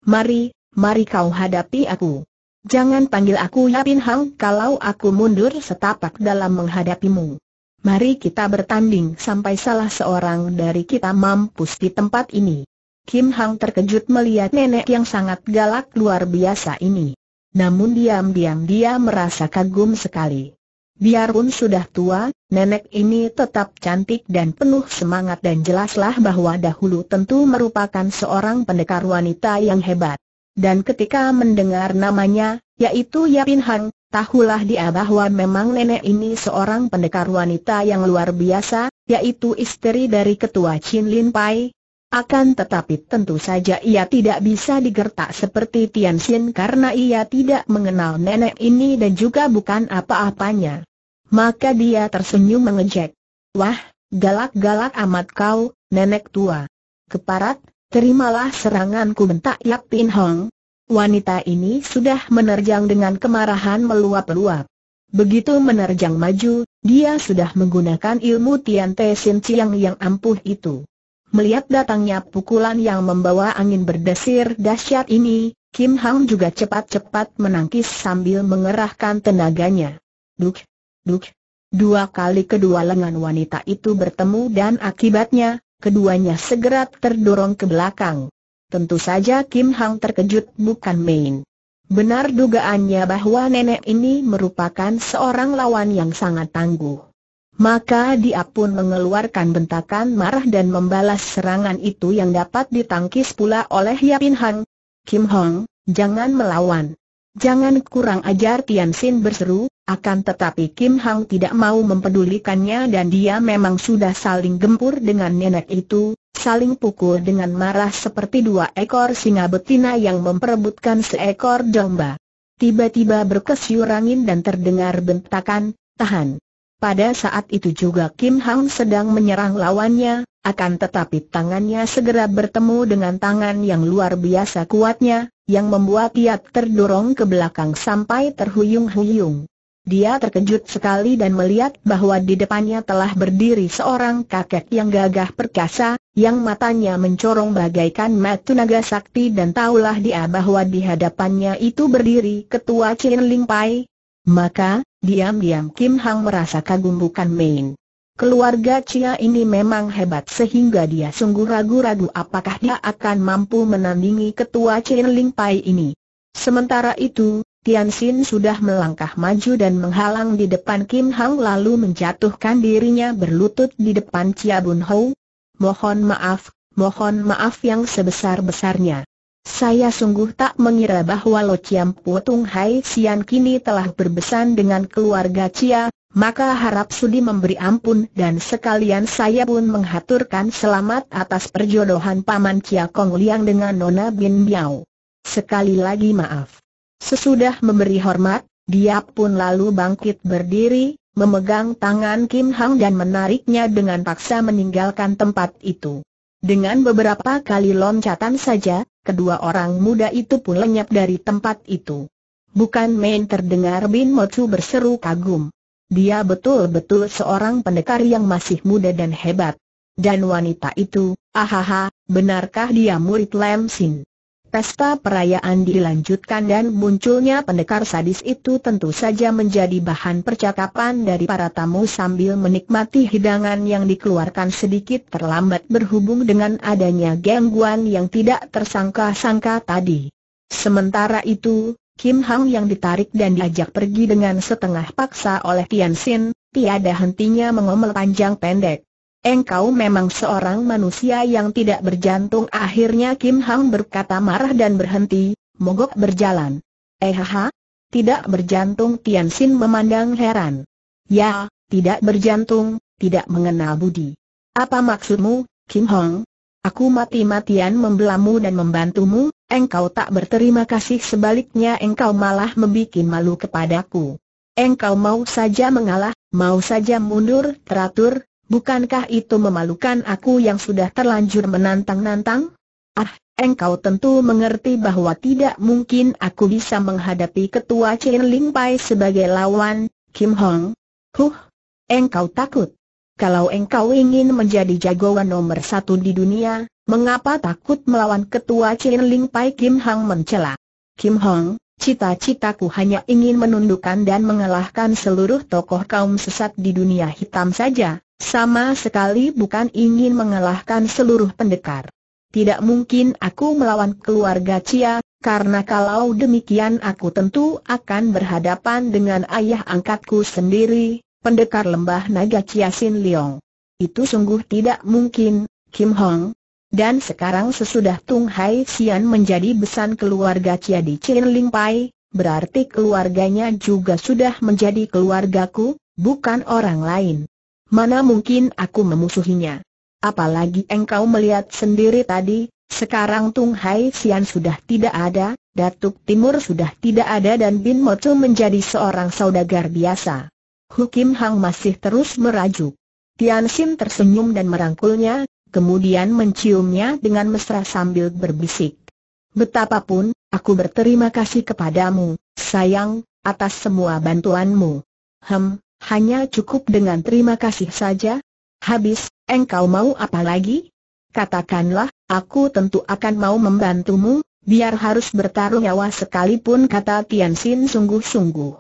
Mari, mari kau hadapi aku. Jangan panggil aku Yapin Hang kalau aku mundur setapak dalam menghadapimu. Mari kita bertanding sampai salah seorang dari kita mampus di tempat ini. Kim Hang terkejut melihat nenek yang sangat galak luar biasa ini namun diam-diam dia merasa kagum sekali. Biarpun sudah tua, nenek ini tetap cantik dan penuh semangat dan jelaslah bahwa dahulu tentu merupakan seorang pendekar wanita yang hebat. Dan ketika mendengar namanya, yaitu Yapin Hang, tahulah dia bahwa memang nenek ini seorang pendekar wanita yang luar biasa, yaitu istri dari ketua Chin Lin Pai, akan tetapi tentu saja ia tidak bisa digertak seperti Tian Xin karena ia tidak mengenal nenek ini dan juga bukan apa-apanya. Maka dia tersenyum mengejek. Wah, galak-galak amat kau, nenek tua. Keparat, terimalah seranganku bentak Yap Pin Hong. Wanita ini sudah menerjang dengan kemarahan meluap-luap. Begitu menerjang maju, dia sudah menggunakan ilmu Tian Te Sin Chiang yang ampuh itu. Melihat datangnya pukulan yang membawa angin berdesir dahsyat ini, Kim Hang juga cepat-cepat menangkis sambil mengerahkan tenaganya. Duk, duk. Dua kali kedua lengan wanita itu bertemu dan akibatnya, keduanya segera terdorong ke belakang. Tentu saja Kim Hang terkejut bukan main. Benar dugaannya bahwa nenek ini merupakan seorang lawan yang sangat tangguh. Maka dia pun mengeluarkan bentakan marah dan membalas serangan itu yang dapat ditangkis pula oleh Yapin Hang. Kim Hong, jangan melawan. Jangan kurang ajar Tian Xin berseru, akan tetapi Kim Hang tidak mau mempedulikannya dan dia memang sudah saling gempur dengan nenek itu, saling pukul dengan marah seperti dua ekor singa betina yang memperebutkan seekor domba. Tiba-tiba berkesiur angin dan terdengar bentakan, tahan. Pada saat itu juga Kim Hang sedang menyerang lawannya, akan tetapi tangannya segera bertemu dengan tangan yang luar biasa kuatnya, yang membuat ia terdorong ke belakang sampai terhuyung-huyung. Dia terkejut sekali dan melihat bahwa di depannya telah berdiri seorang kakek yang gagah perkasa, yang matanya mencorong bagaikan mata naga sakti dan taulah dia bahwa di hadapannya itu berdiri ketua Chin Ling Pai, maka, diam-diam Kim Hang merasa kagum bukan main. Keluarga Chia ini memang hebat sehingga dia sungguh ragu-ragu apakah dia akan mampu menandingi ketua Chen Ling Pai ini. Sementara itu, Tian Xin sudah melangkah maju dan menghalang di depan Kim Hang lalu menjatuhkan dirinya berlutut di depan Chia Bun Hou. Mohon maaf, mohon maaf yang sebesar-besarnya. Saya sungguh tak mengira bahwa Lo Chiam Tung Hai Sian kini telah berbesan dengan keluarga Chia, maka harap sudi memberi ampun dan sekalian saya pun menghaturkan selamat atas perjodohan Paman Chia Kong Liang dengan Nona Bin Biao. Sekali lagi maaf. Sesudah memberi hormat, dia pun lalu bangkit berdiri, memegang tangan Kim Hang dan menariknya dengan paksa meninggalkan tempat itu. Dengan beberapa kali loncatan saja, kedua orang muda itu pun lenyap dari tempat itu. Bukan main terdengar Bin Motsu berseru kagum. Dia betul-betul seorang pendekar yang masih muda dan hebat. Dan wanita itu, ahaha, benarkah dia murid Lam Sin? Pesta perayaan dilanjutkan dan munculnya pendekar sadis itu tentu saja menjadi bahan percakapan dari para tamu sambil menikmati hidangan yang dikeluarkan sedikit terlambat berhubung dengan adanya gangguan yang tidak tersangka-sangka tadi. Sementara itu, Kim Hang yang ditarik dan diajak pergi dengan setengah paksa oleh Tian Xin, tiada hentinya mengomel panjang pendek. Engkau memang seorang manusia yang tidak berjantung Akhirnya Kim Hang berkata marah dan berhenti, mogok berjalan Ehaha, tidak berjantung Tian Xin memandang heran Ya, tidak berjantung, tidak mengenal budi Apa maksudmu, Kim Hong? Aku mati-matian membelamu dan membantumu, engkau tak berterima kasih sebaliknya engkau malah membuat malu kepadaku Engkau mau saja mengalah, mau saja mundur teratur, Bukankah itu memalukan aku yang sudah terlanjur menantang-nantang? Ah, engkau tentu mengerti bahwa tidak mungkin aku bisa menghadapi ketua Chen Ling Pai sebagai lawan, Kim Hong. Huh, engkau takut. Kalau engkau ingin menjadi jagoan nomor satu di dunia, mengapa takut melawan ketua Chen Ling Pai Kim Hong mencela? Kim Hong, Cita-citaku hanya ingin menundukkan dan mengalahkan seluruh tokoh kaum sesat di dunia hitam saja, sama sekali bukan ingin mengalahkan seluruh pendekar. Tidak mungkin aku melawan keluarga Cia, karena kalau demikian aku tentu akan berhadapan dengan ayah angkatku sendiri, pendekar lembah naga Cia Sin Leong. Itu sungguh tidak mungkin, Kim Hong. Dan sekarang sesudah Tung Hai Xian menjadi besan keluarga Cia di Chin Ling Pai, berarti keluarganya juga sudah menjadi keluargaku, bukan orang lain mana mungkin aku memusuhinya. Apalagi engkau melihat sendiri tadi, sekarang Tung Hai Sian sudah tidak ada, Datuk Timur sudah tidak ada dan Bin tu menjadi seorang saudagar biasa. Hukim Hang masih terus merajuk. Tian Xin tersenyum dan merangkulnya, kemudian menciumnya dengan mesra sambil berbisik. Betapapun, aku berterima kasih kepadamu, sayang, atas semua bantuanmu. Hem, hanya cukup dengan terima kasih saja? Habis, engkau mau apa lagi? Katakanlah, aku tentu akan mau membantumu, biar harus bertarung nyawa sekalipun kata Tian Xin sungguh-sungguh.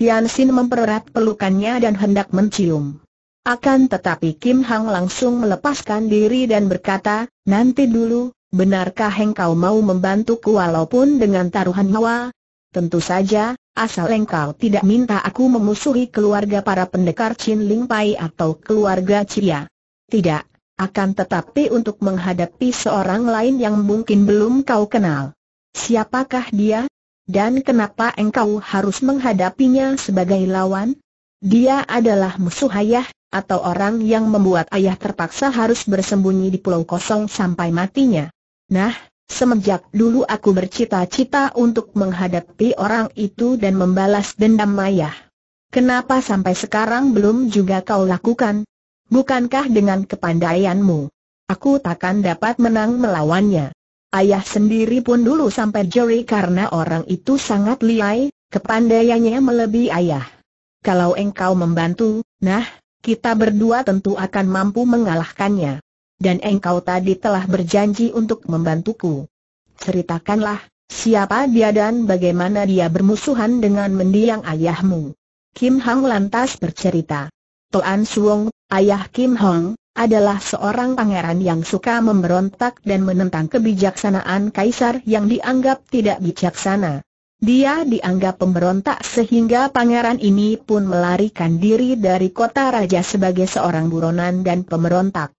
Tian Xin mempererat pelukannya dan hendak mencium. Akan tetapi Kim Hang langsung melepaskan diri dan berkata, nanti dulu, benarkah engkau mau membantuku walaupun dengan taruhan nyawa? Tentu saja, Asal engkau tidak minta aku memusuhi keluarga para pendekar Chin Ling Pai atau keluarga Cia. Tidak, akan tetapi untuk menghadapi seorang lain yang mungkin belum kau kenal. Siapakah dia? Dan kenapa engkau harus menghadapinya sebagai lawan? Dia adalah musuh ayah, atau orang yang membuat ayah terpaksa harus bersembunyi di pulau kosong sampai matinya. Nah, Semenjak dulu aku bercita-cita untuk menghadapi orang itu dan membalas dendam Mayah. Kenapa sampai sekarang belum juga kau lakukan? Bukankah dengan kepandaianmu? Aku takkan dapat menang melawannya. Ayah sendiri pun dulu sampai jeri karena orang itu sangat liai, kepandaiannya melebihi ayah. Kalau engkau membantu, nah, kita berdua tentu akan mampu mengalahkannya dan engkau tadi telah berjanji untuk membantuku. Ceritakanlah, siapa dia dan bagaimana dia bermusuhan dengan mendiang ayahmu. Kim Hang lantas bercerita. Toan Suong, ayah Kim Hong, adalah seorang pangeran yang suka memberontak dan menentang kebijaksanaan kaisar yang dianggap tidak bijaksana. Dia dianggap pemberontak sehingga pangeran ini pun melarikan diri dari kota raja sebagai seorang buronan dan pemberontak.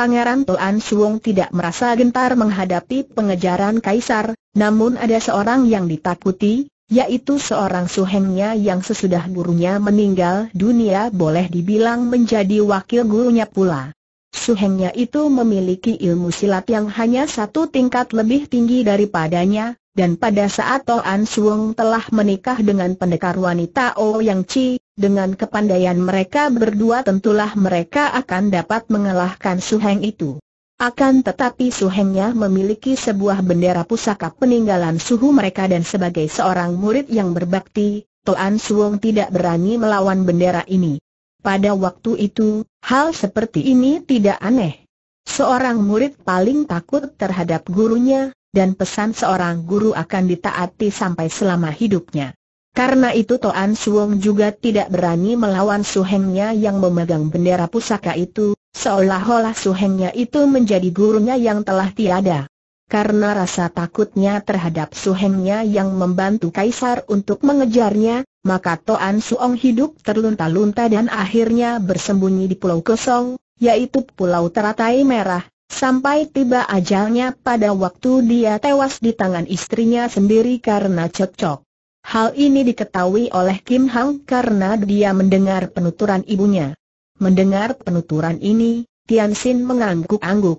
Pangeran Toan Suong tidak merasa gentar menghadapi pengejaran kaisar, namun ada seorang yang ditakuti, yaitu seorang suhengnya yang sesudah gurunya meninggal dunia boleh dibilang menjadi wakil gurunya pula. Suhengnya itu memiliki ilmu silat yang hanya satu tingkat lebih tinggi daripadanya, dan pada saat An Suong telah menikah dengan pendekar wanita O oh Yang Chi, dengan kepandaian mereka berdua tentulah mereka akan dapat mengalahkan Su Heng itu. Akan tetapi Su Hengnya memiliki sebuah bendera pusaka peninggalan suhu mereka dan sebagai seorang murid yang berbakti, An Suong tidak berani melawan bendera ini. Pada waktu itu, hal seperti ini tidak aneh. Seorang murid paling takut terhadap gurunya, dan pesan seorang guru akan ditaati sampai selama hidupnya. Karena itu Toan Suong juga tidak berani melawan suhengnya yang memegang bendera pusaka itu, seolah-olah suhengnya itu menjadi gurunya yang telah tiada. Karena rasa takutnya terhadap suhengnya yang membantu kaisar untuk mengejarnya, maka Toan Suong hidup terlunta-lunta dan akhirnya bersembunyi di pulau kosong, yaitu Pulau Teratai Merah, Sampai tiba ajalnya pada waktu dia tewas di tangan istrinya sendiri karena cekcok. Hal ini diketahui oleh Kim Hang karena dia mendengar penuturan ibunya. Mendengar penuturan ini, Tian Xin mengangguk-angguk.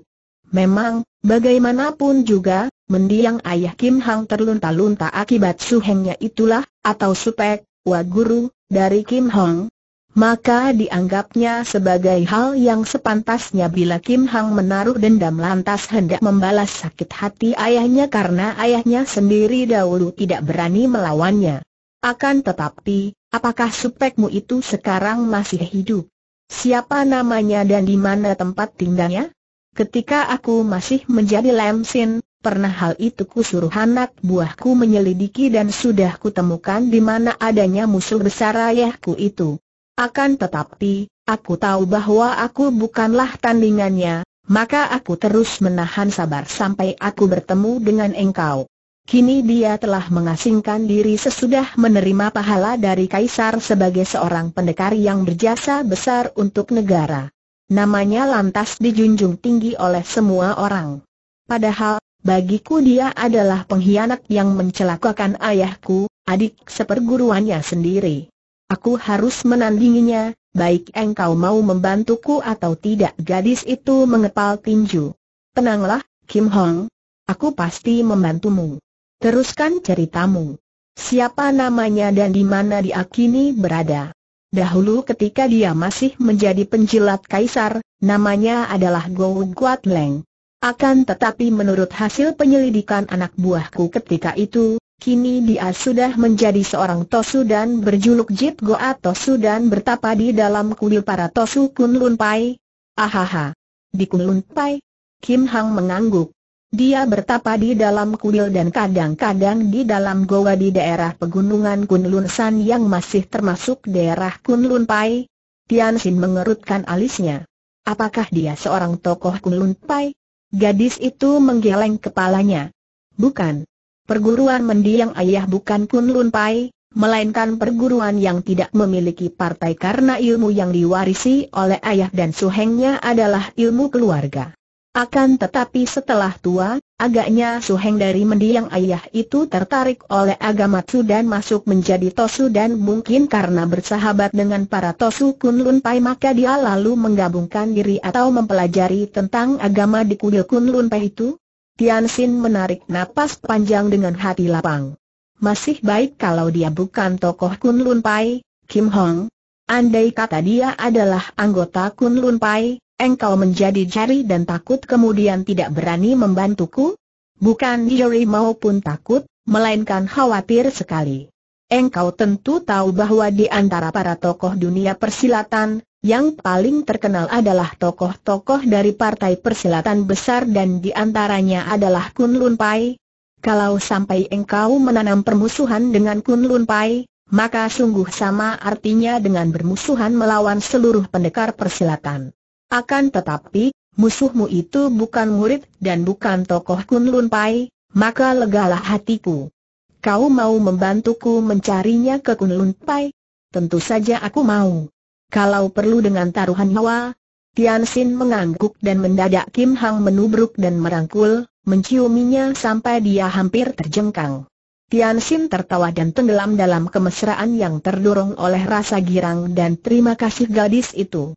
Memang, bagaimanapun juga, mendiang ayah Kim Hang terlunta-lunta akibat suhengnya itulah, atau supek, wa guru, dari Kim Hong, maka dianggapnya sebagai hal yang sepantasnya bila Kim Hang menaruh dendam lantas hendak membalas sakit hati ayahnya karena ayahnya sendiri dahulu tidak berani melawannya. Akan tetapi, apakah supekmu itu sekarang masih hidup? Siapa namanya dan di mana tempat tinggalnya? Ketika aku masih menjadi lemsin, Pernah hal itu kusuruh anak buahku menyelidiki dan sudah kutemukan di mana adanya musuh besar ayahku itu. Akan tetapi, aku tahu bahwa aku bukanlah tandingannya, maka aku terus menahan sabar sampai aku bertemu dengan engkau. Kini dia telah mengasingkan diri sesudah menerima pahala dari Kaisar sebagai seorang pendekar yang berjasa besar untuk negara. Namanya lantas dijunjung tinggi oleh semua orang. Padahal, bagiku dia adalah pengkhianat yang mencelakakan ayahku, adik seperguruannya sendiri. Aku harus menandinginya, baik engkau mau membantuku atau tidak gadis itu mengepal tinju. Tenanglah, Kim Hong. Aku pasti membantumu. Teruskan ceritamu. Siapa namanya dan di mana dia kini berada? Dahulu ketika dia masih menjadi penjilat kaisar, namanya adalah Gowu Guat Leng. Akan tetapi menurut hasil penyelidikan anak buahku ketika itu, Kini dia sudah menjadi seorang Tosu dan berjuluk Jip Goa Tosu dan bertapa di dalam kuil para Tosu Kunlun Pai. Ahaha. Di Kunlun Pai, Kim Hang mengangguk. Dia bertapa di dalam kuil dan kadang-kadang di dalam goa di daerah pegunungan Kunlun San yang masih termasuk daerah Kunlun Pai. Tian Xin mengerutkan alisnya. Apakah dia seorang tokoh Kunlun Pai? Gadis itu menggeleng kepalanya. Bukan. Perguruan mendiang ayah bukan Kunlun Pai, melainkan perguruan yang tidak memiliki partai karena ilmu yang diwarisi oleh ayah dan suhengnya adalah ilmu keluarga. Akan tetapi setelah tua, agaknya suheng dari mendiang ayah itu tertarik oleh agama Tsu dan masuk menjadi Tosu dan mungkin karena bersahabat dengan para Tosu Kunlun Pai maka dia lalu menggabungkan diri atau mempelajari tentang agama di kuil Kunlun Pai itu, Tian Xin menarik napas panjang dengan hati lapang. Masih baik kalau dia bukan tokoh Kun Lun Pai, Kim Hong. Andai kata dia adalah anggota Kun Lun Pai, engkau menjadi jari dan takut kemudian tidak berani membantuku? Bukan jari maupun takut, melainkan khawatir sekali. Engkau tentu tahu bahwa di antara para tokoh dunia persilatan, yang paling terkenal adalah tokoh-tokoh dari Partai Persilatan Besar dan di antaranya adalah Kun Lun Pai. Kalau sampai engkau menanam permusuhan dengan Kun Lun Pai, maka sungguh sama artinya dengan bermusuhan melawan seluruh pendekar persilatan. Akan tetapi, musuhmu itu bukan murid dan bukan tokoh Kun Lun Pai, maka legalah hatiku. Kau mau membantuku mencarinya ke Kun Lun Pai? Tentu saja aku mau. Kalau perlu dengan taruhan nyawa, Tian Xin mengangguk dan mendadak Kim Hang menubruk dan merangkul, menciuminya sampai dia hampir terjengkang. Tian Xin tertawa dan tenggelam dalam kemesraan yang terdorong oleh rasa girang dan terima kasih gadis itu.